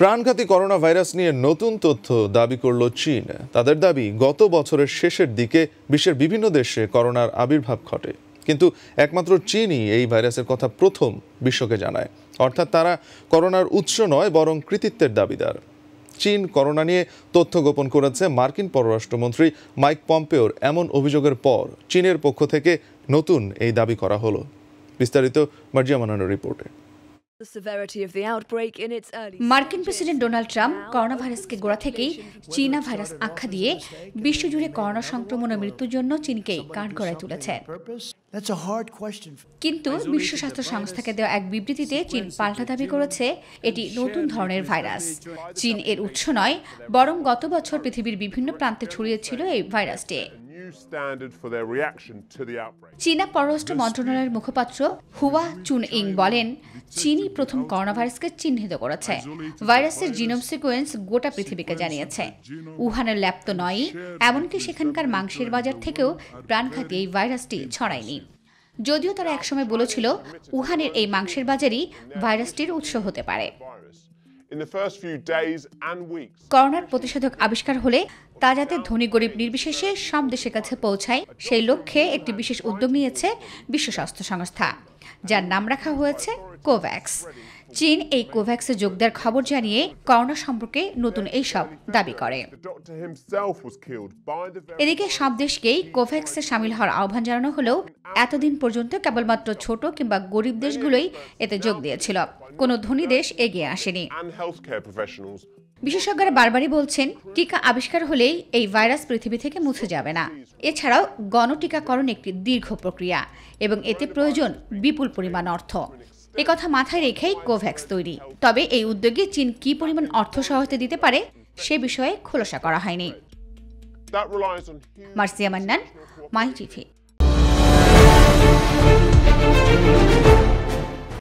প্রাণঘাতী corona virus নিয়ে নতুন তথ্য দাবি করল চীন তাদের দাবি গত বছরের শেষের দিকে বিশ্বের বিভিন্ন দেশে করোনার আবির্ভাব ঘটে কিন্তু একমাত্র চীনই এই ভাইরাসের কথা প্রথম বিশ্বকে জানায় অর্থাৎ তারা করোনার উৎস নয় বরং কৃতিত্বের দাবিদার চীন করোনা নিয়ে তথ্য গোপন করেছে মার্কিন পররাষ্ট্রমন্ত্রী মাইক পম্পেওর এমন অভিযোগের পর চীনের পক্ষ থেকে নতুন এই দাবি করা হলো বিস্তারিত মার্জিয়া মানানোর রিপোর্টে মার্কিন প্রেসিডেন্ট ডোনাল্ড ট্রাম্প করোনা ভাইরাসকে গোড়া থেকেই চীনা ভাইরাস আখ্যা দিয়ে বিশ্বজুড়ে করোনা সংক্রমণ ও মৃত্যুর জন্য চীনকে কাঠ গড়ায় তুলেছে কিন্তু বিশ্ব স্বাস্থ্য সংস্থাকে দেওয়া এক বিবৃতিতে চীন পাল্টা দাবি করেছে এটি নতুন ধরনের ভাইরাস চীন এর উৎস নয় বরং গত বছর পৃথিবীর বিভিন্ন প্রান্তে ছড়িয়েছিল এই ভাইরাসটি চীনা পররাষ্ট্র মন্ত্রণালয়ের মুখপাত্র হুয়া চুন ইং বলেন চীনই প্রথম করোনা ভাইরাসকে চিহ্নিত করেছে ভাইরাসের জিনোম সিকোয়েন্স গোটা পৃথিবীকে জানিয়েছে উহানের ল্যাপ তো নয়ই এমনকি সেখানকার মাংসের বাজার থেকেও প্রাণঘাতী এই ভাইরাসটি ছড়ায়নি যদিও তারা একসময় বলেছিল উহানের এই মাংসের বাজারই ভাইরাসটির উৎস হতে পারে করোনার প্রতিষেধক আবিষ্কার হলে তা যাতে ধনী গরিব নির্বিশেষে সব দেশের কাছে পৌঁছায় সেই লক্ষ্যে একটি বিশেষ উদ্যোগ নিয়েছে বিশ্ব স্বাস্থ্য সংস্থা যার নাম রাখা হয়েছে কোভ্যাক্স চীন এই কোভ্যাক্সে যোগ দেওয়ার খবর জানিয়ে করোনা সম্পর্কে নতুন এইসব দাবি করে এদিকে সব দেশকেই কোভ্যাক্সে সামিল হওয়ার আহ্বান জানানো হলেও এতদিন পর্যন্ত কেবলমাত্র ছোট কিংবা গরিব দেশগুলোই এতে যোগ দিয়েছিল কোনো ধনী দেশ এগিয়ে আসেনি বিশেষজ্ঞরা বারবারই বলছেন টিকা আবিষ্কার হলেই এই ভাইরাস পৃথিবী থেকে মুছে যাবে না এছাড়াও গণটিকাকরণ একটি দীর্ঘ প্রক্রিয়া এবং এতে প্রয়োজন বিপুল পরিমাণ অর্থ কথা মাথায় রেখেই কোভ্যাক্স তৈরি তবে এই উদ্যোগে চীন কি পরিমাণ অর্থ সহায়তা দিতে পারে সে বিষয়ে খোলসা করা হয়নি মার্সিয়া মান্নান মাই টিভি